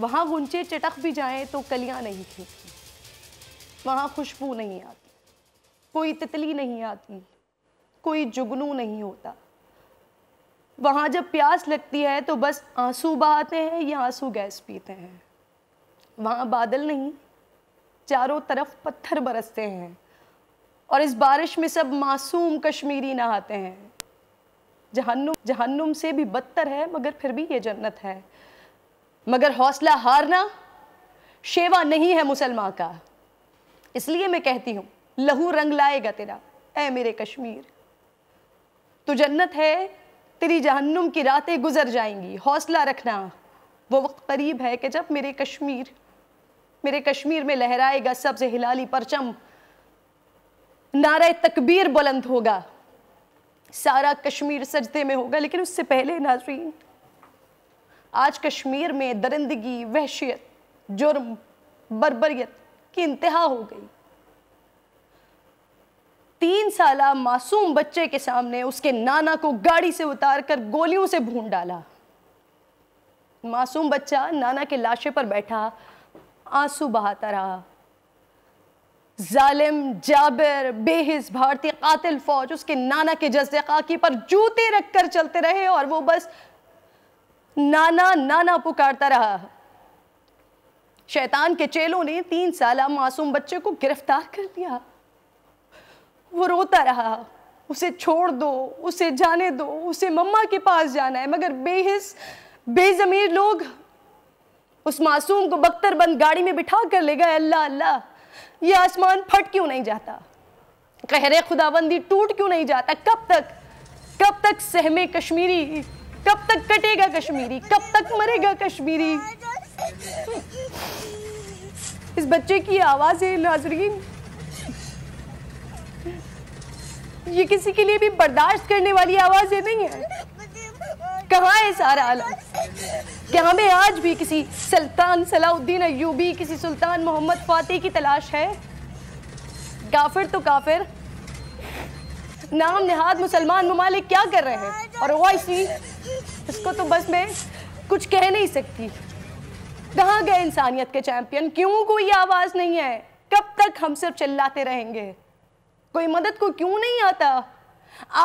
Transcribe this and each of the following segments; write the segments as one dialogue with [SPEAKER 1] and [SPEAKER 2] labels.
[SPEAKER 1] वहाँ गुंचे चटक भी जाएं तो कलियाँ नहीं खींचती वहाँ खुशबू नहीं आती कोई तितली नहीं आती कोई जुगनू नहीं होता वहाँ जब प्यास लगती है तो बस आंसू बहाते हैं या आंसू गैस पीते हैं वहाँ बादल नहीं चारों तरफ पत्थर बरसते हैं और इस बारिश में सब मासूम कश्मीरी नहाते हैं जहन्नुम जहन्नुम से भी बदतर है मगर फिर भी ये जन्नत है मगर हौसला हारना शेवा नहीं है मुसलमान का इसलिए मैं कहती हूं लहू रंग लाएगा तेरा ए मेरे कश्मीर तो जन्नत है तेरी जहन्नुम की रातें गुजर जाएंगी हौसला रखना वो वक्त करीब है कि जब मेरे कश्मीर मेरे कश्मीर में लहराएगा सबसे हिलाली परचम नारा तकबीर बुलंद होगा सारा कश्मीर सजदे में होगा लेकिन उससे पहले नाजरीन आज कश्मीर में दरिंदगी वहशियत जुर्म बरबरीत की इंतहा हो गई तीन साल मासूम बच्चे के सामने उसके नाना को गाड़ी से उतार कर गोलियों से भून डाला मासूम बच्चा नाना के लाशे पर बैठा आंसू बहाता रहा जालिम जाबिर बेहिस भारतीय कातिल फौज उसके नाना के जज्जे खाकी पर जूते रखकर चलते रहे और वो बस नाना नाना पुकारता रहा शैतान के चेलों ने तीन साल मासूम बच्चे को गिरफ्तार कर लिया वो रोता रहा उसे छोड़ दो उसे जाने दो उसे मम्मा के पास जाना है मगर बेहिस बेजमीर लोग उस मासूम को बख्तर बंद गाड़ी में बिठा कर ले गए अल्लाह अल्लाह यह आसमान फट क्यों नहीं जाता कहरे खुदाबंदी टूट क्यों नहीं जाता कब तक कब तक सहमे कश्मीरी कब तक कटेगा कश्मीरी कब तक मरेगा कश्मीरी इस बच्चे की आवाज़ है नाजरीन ये किसी के लिए भी बर्दाश्त करने वाली है नहीं है कहा है सारा आलम क्या हमें आज भी किसी सुल्तान सलाउद्दीन अयूबी किसी सुल्तान मोहम्मद फातेह की तलाश है काफिर तो काफिर नाम नहाद मुसलमान ममालिक क्या कर रहे हैं और वो इसी इसको तो बस मैं कुछ कह नहीं सकती कहा गए इंसानियत के चैंपियन क्यों कोई आवाज नहीं है कब तक हम सिर्फ चिल्लाते रहेंगे कोई मदद को क्यों नहीं आता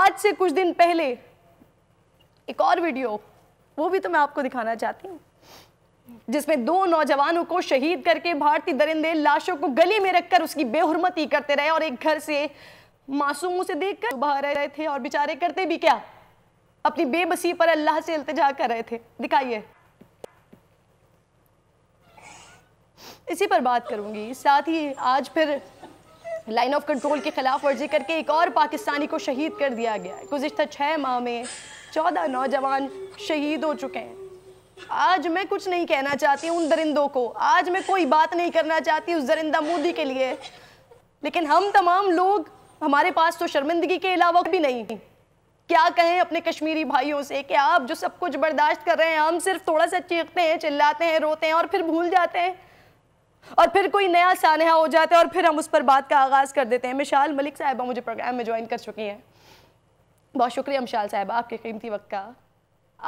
[SPEAKER 1] आज से कुछ दिन पहले एक और वीडियो वो भी तो मैं आपको दिखाना चाहती हूँ जिसमें दो नौजवानों को शहीद करके भारतीय दरिंदे लाशों को गली में रखकर उसकी बेहरमती करते रहे और एक घर से मासूमों से देखकर बाहर रहे थे और बेचारे करते भी क्या अपनी बेबसी पर अल्लाह से इल्तजा कर रहे थे दिखाइए इसी पर बात करूंगी साथ ही आज फिर लाइन ऑफ कंट्रोल के खिलाफ वर्जी करके एक और पाकिस्तानी को शहीद कर दिया गया है गुजशत छः माह में चौदह नौजवान शहीद हो चुके हैं आज मैं कुछ नहीं कहना चाहती उन दरिंदों को आज मैं कोई बात नहीं करना चाहती उस दरिंदा मोदी के लिए लेकिन हम तमाम लोग हमारे पास तो शर्मिंदगी के अलावा भी नहीं क्या कहें अपने कश्मीरी भाइयों से कि आप जो सब कुछ बर्दाश्त कर रहे हैं हम सिर्फ थोड़ा सा चीखते हैं चिल्लाते हैं रोते हैं और फिर भूल जाते हैं और फिर कोई नया सानहा हो जाता है और फिर हम उस पर बात का आगाज़ कर देते हैं मिशाल मलिक साहबा मुझे प्रोग्राम में ज्वाइन कर चुकी हैं बहुत शुक्रिया मिशाल साहिबा आपके कीमती वक्त का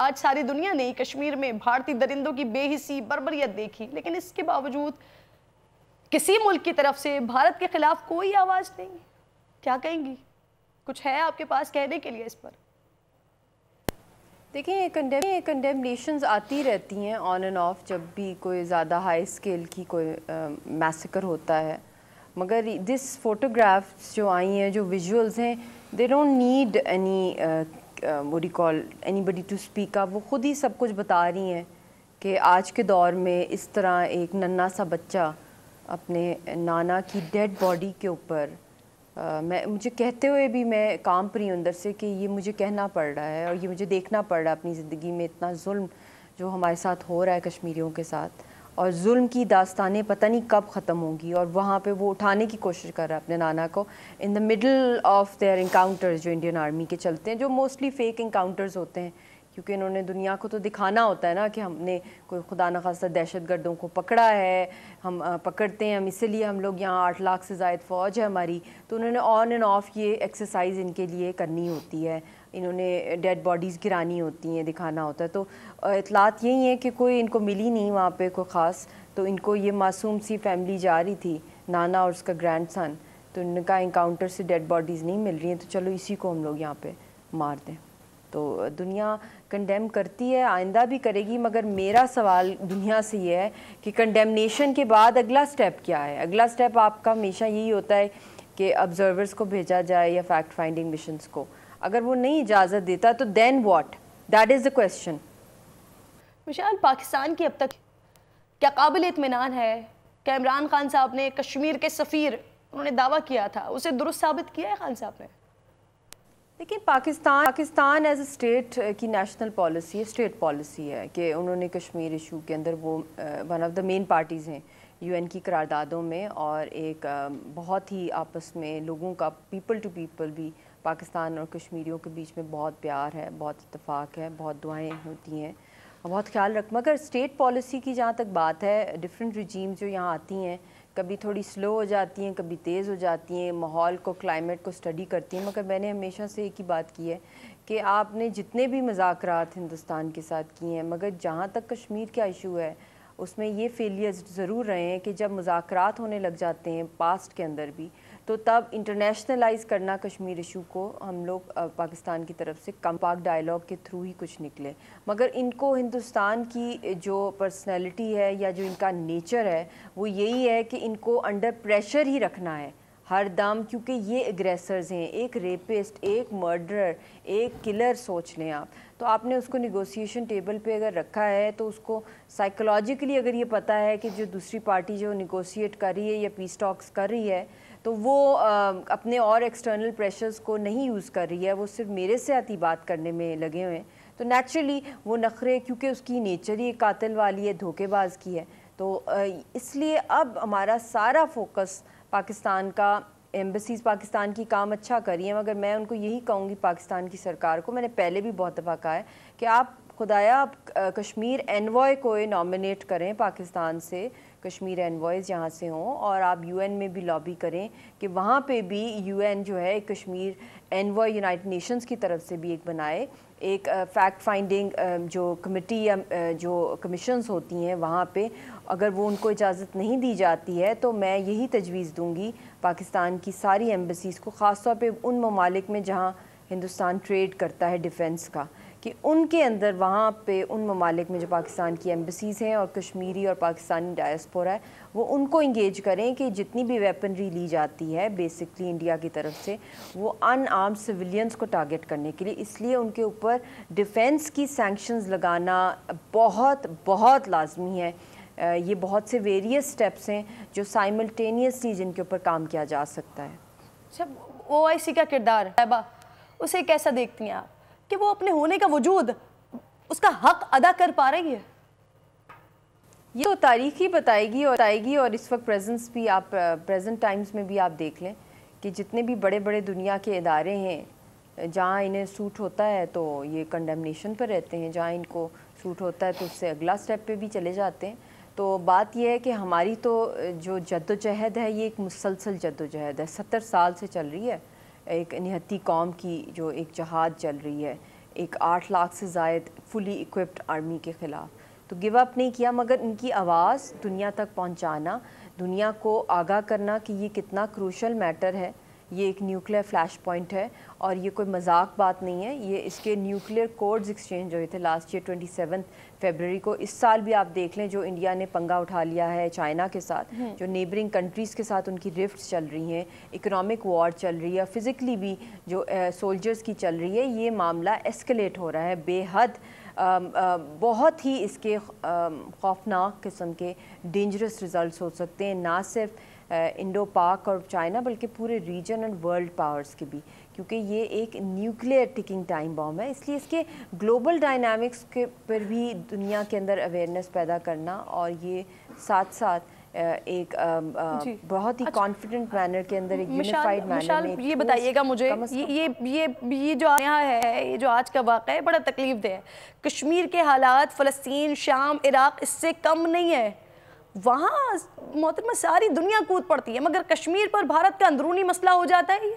[SPEAKER 1] आज सारी दुनिया ने कश्मीर में भारतीय दरिंदों की बेहिसी बरबरीत देखी लेकिन इसके बावजूद किसी मुल्क की तरफ से भारत के खिलाफ कोई आवाज़ नहीं क्या कहेंगी कुछ है आपके पास कहने के लिए इस पर देखिए ये कंडेम कंडेमनेशंस आती रहती
[SPEAKER 2] हैं ऑन एंड ऑफ जब भी कोई ज़्यादा हाई स्केल की कोई मैसेकर होता है मगर दिस फोटोग्राफ्स जो आई हैं जो विजुअल्स हैं दे डोंट नीड एनी वो recall anybody to speak आप वो खुद ही सब कुछ बता रही हैं कि आज के दौर में इस तरह एक नन्ना सा बच्चा अपने नाना की डेड बॉडी के ऊपर मैं मुझे कहते हुए भी मैं काम पर ही अंदर से कि ये मुझे कहना पड़ रहा है और ये मुझे देखना पड़ रहा है अपनी ज़िंदगी में इतना जुल्म जो हमारे साथ हो रहा है कश्मीरियों के साथ और जुल्म की दास्तानें पता नहीं कब ख़त्म होंगी और वहाँ पे वो उठाने की कोशिश कर रहा है अपने नाना को in the middle of their encounters जो इंडियन आर्मी के चलते हैं जो मोस्टली फ़ेक इंकाउंटर्स होते हैं क्योंकि इन्होंने दुनिया को तो दिखाना होता है ना कि हमने कोई खुदा न खासा दहशत गर्दों को पकड़ा है हम पकड़ते हैं हम इसीलिए हम लोग यहाँ आठ लाख से जायद फ़ौज है हमारी तो उन्होंने ऑन एंड ऑफ ये एक्सरसाइज इनके लिए करनी होती है इन्होंने डेड बॉडीज़ गिरानी होती हैं दिखाना होता है तो इतलात यही है कि कोई इनको मिली नहीं वहाँ पर कोई ख़ास तो इनको ये मासूम सी फैमिली जा रही थी नाना और उसका ग्रैंड सन तो इनका इंकाउंटर से डेड बॉडीज़ नहीं मिल रही हैं तो चलो इसी को हम लोग यहाँ पर मार दें तो दुनिया कंडेम करती है आइंदा भी करेगी मगर मेरा सवाल दुनिया से ये है कि कंडेमनेशन के बाद अगला स्टेप क्या है अगला स्टेप आपका हमेशा यही होता है कि ऑब्जर्वर्स को भेजा जाए या फैक्ट फाइंडिंग मिशंस को अगर वो नहीं इजाज़त देता तो then what that is the question
[SPEAKER 1] Vishal Pakistan की अब तक क्या काबिल इतमान है क्या इमरान खान साहब ने कश्मीर के सफ़ीर उन्होंने दावा किया था उसे दुरुस्त साबित किया है खान साहब ने लेकिन
[SPEAKER 2] Pakistan Pakistan as a state की नेशनल पॉलिसी है स्टेट पॉलिसी है कि उन्होंने कश्मीर इशू के अंदर वो one of the main parties हैं यूएन की करारदादों में और एक बहुत ही आपस में लोगों का पीपल टू पीपल भी पाकिस्तान और कश्मीरियों के बीच में बहुत प्यार है बहुत इतफाक़ है बहुत दुआएं होती हैं बहुत ख्याल रख मगर स्टेट पॉलिसी की जहाँ तक बात है डिफरेंट रिजीम जो यहाँ आती हैं कभी थोड़ी स्लो हो जाती हैं कभी तेज़ हो जाती हैं माहौल को क्लाइमेट को स्टडी करती हैं मगर मैंने हमेशा से एक ही बात की है कि आपने जितने भी मजाक हिंदुस्तान के साथ किए हैं मगर जहाँ तक कश्मीर का इशू है उसमें ये फेलियर्स ज़रूर रहे हैं कि जब मुजाकर होने लग जाते हैं पास्ट के अंदर भी तो तब इंटरनेशनलाइज करना कश्मीर इशू को हम लोग पाकिस्तान की तरफ से कम पाक डायलॉग के थ्रू ही कुछ निकले मगर इनको हिंदुस्तान की जो पर्सनैलिटी है या जो इनका नेचर है वो यही है कि इनको अंडर प्रेशर ही रखना है हर दम क्योंकि ये एग्रेसर्स हैं एक रेपिस्ट एक मर्डरर एक किलर सोच लें आप तो आपने उसको निगोसिएशन टेबल पे अगर रखा है तो उसको साइकोलॉजिकली अगर ये पता है कि जो दूसरी पार्टी जो निगोसिएट कर रही है या पीस टॉक्स कर रही है तो वो आ, अपने और एक्सटर्नल प्रेशर्स को नहीं यूज़ कर रही है वो सिर्फ मेरे से आती बात करने में लगे हुए हैं तो नेचुरली वो नखरे क्योंकि उसकी नेचर ही कातिल वाली है धोखेबाज की है तो इसलिए अब हमारा सारा फोकस पाकिस्तान का एम्बसीज़ पाकिस्तान की काम अच्छा करी है मगर मैं उनको यही कहूँगी पाकिस्तान की सरकार को मैंने पहले भी बहुत दफ़ा कहा है कि आप खुदाया आप कश्मीर एनवॉय को नॉमिनेट करें पाकिस्तान से कश्मीर एनवॉयज़ यहाँ से हों और आप यूएन में भी लॉबी करें कि वहाँ पे भी यूएन जो है कश्मीर एनवॉय यूनाइटेड नेशंस की तरफ से भी एक बनाए एक फैक्ट फाइंडिंग जो कमिटी या जो कमीशंस होती हैं वहाँ पे अगर वो उनको इजाज़त नहीं दी जाती है तो मैं यही तजवीज़ दूँगी पाकिस्तान की सारी एम्बसीज़ को ख़ासतौर पर उन ममालिक में जहाँ हिंदुस्तान ट्रेड करता है डिफेंस का कि उनके अंदर वहाँ पे उन ममालिक में जो पाकिस्तान की एम्बसीज़ हैं और कश्मीरी और पाकिस्तानी डायस्पोरा है वो उनको इंगेज करें कि जितनी भी वेपनरी ली जाती है बेसिकली इंडिया की तरफ से वो अन आर्म सिविलियंस को टारगेट करने के लिए इसलिए उनके ऊपर डिफेंस की सैंक्शंस लगाना बहुत बहुत लाजमी है ये बहुत से वेरियस स्टेप्स हैं जो साइमल्टेनियसली जिनके ऊपर काम किया जा सकता है
[SPEAKER 1] अच्छा ओ का किरदार उसे कैसा देखती हैं आप कि वो अपने होने का वजूद उसका हक अदा कर पा रही है
[SPEAKER 2] ये तो तारीख ही बताएगी और आएगी और इस वक्त प्रेजेंस भी आप प्रेजेंट टाइम्स में भी आप देख लें कि जितने भी बड़े बड़े दुनिया के इदारे हैं जहाँ इन्हें सूट होता है तो ये कंडेमनेशन पर रहते हैं जहाँ इनको सूट होता है तो उससे अगला स्टेप पे भी चले जाते हैं तो बात यह है कि हमारी तो जो जद्दोजहद है ये एक मुसलसल जद्दोजहद है सत्तर साल से चल रही है एक निहत्ती कौम की जो एक जहाद चल रही है एक आठ लाख से जायद फुली इक्विप्ड आर्मी के ख़िलाफ़ तो गिव अप नहीं किया मगर इनकी आवाज़ दुनिया तक पहुंचाना दुनिया को आगाह करना कि ये कितना क्रूशल मैटर है ये एक न्यूक्लियर फ्लैश पॉइंट है और ये कोई मजाक बात नहीं है ये इसके न्यूक्लियर कोड्स एक्सचेंज हुए थे last year twenty seven February को इस साल भी आप देख लें जो इंडिया ने पंगा उठा लिया है चाइना के साथ हम्म। जो नेबरिंग कंट्रीज़ के साथ उनकी रिफ्ट चल रही हैं इकोनॉमिक वॉर चल रही है फिज़िकली भी जो सोल्जर्स की चल रही है ये मामला एस्केलेट हो रहा है बेहद आ, आ, बहुत ही इसके खौफनाक किस्म के डेंजरस रिज़ल्ट हो सकते हैं ना सिर्फ इंडो पाक और चाइना बल्कि पूरे रीजन एंड वर्ल्ड पावर्स के भी क्योंकि ये एक न्यूक्लियर टिकिंग टाइम बॉम है इसलिए इसके ग्लोबल डायनामिक्स के पर भी दुनिया के अंदर अवेयरनेस पैदा करना और ये साथ साथ एक बहुत ही कॉन्फिडेंट अच्छा, मैनर के अंदर एक यूनिफाइड मैनर में ये बताइएगा मुझे ये
[SPEAKER 1] ये ये ये जो यहाँ है ये जो आज का वाक़ा है बड़ा तकलीफ दे है कश्मीर के हालात फ़लस्तीन शाम इराक़ इससे कम नहीं है वहाँ मोहतरमा सारी दुनिया कूद पड़ती है मगर कश्मीर पर भारत का अंदरूनी मसला हो जाता है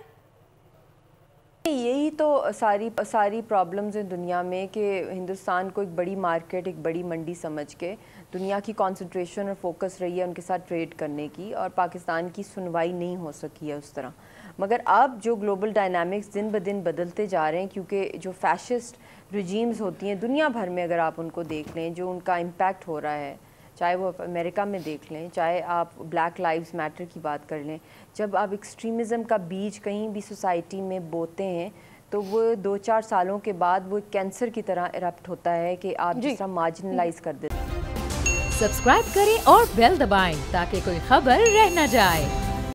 [SPEAKER 2] ये यही तो सारी सारी प्रॉब्लम्स हैं दुनिया में कि हिंदुस्तान को एक बड़ी मार्केट एक बड़ी मंडी समझ के दुनिया की कंसंट्रेशन और फोकस रही है उनके साथ ट्रेड करने की और पाकिस्तान की सुनवाई नहीं हो सकी है उस तरह मगर अब जो ग्लोबल डायनामिक्स दिन ब दिन बदलते जा रहे हैं क्योंकि जो फैशिस्ट रिजीम्स होती हैं दुनिया भर में अगर आप उनको देख लें जो उनका इम्पैक्ट हो रहा है चाहे वो अमेरिका में देख लें चाहे आप ब्लैक लाइव्स मैटर की बात कर लें जब आप एक्सट्रीमिज़म का बीज कहीं भी सोसाइटी में बोते हैं तो वो दो चार सालों के बाद वो कैंसर की तरह इरप्ट होता है कि आप जिस मार्जिनलाइज कर देते सब्सक्राइब करें और बेल दबाएं ताकि कोई खबर रह न जाए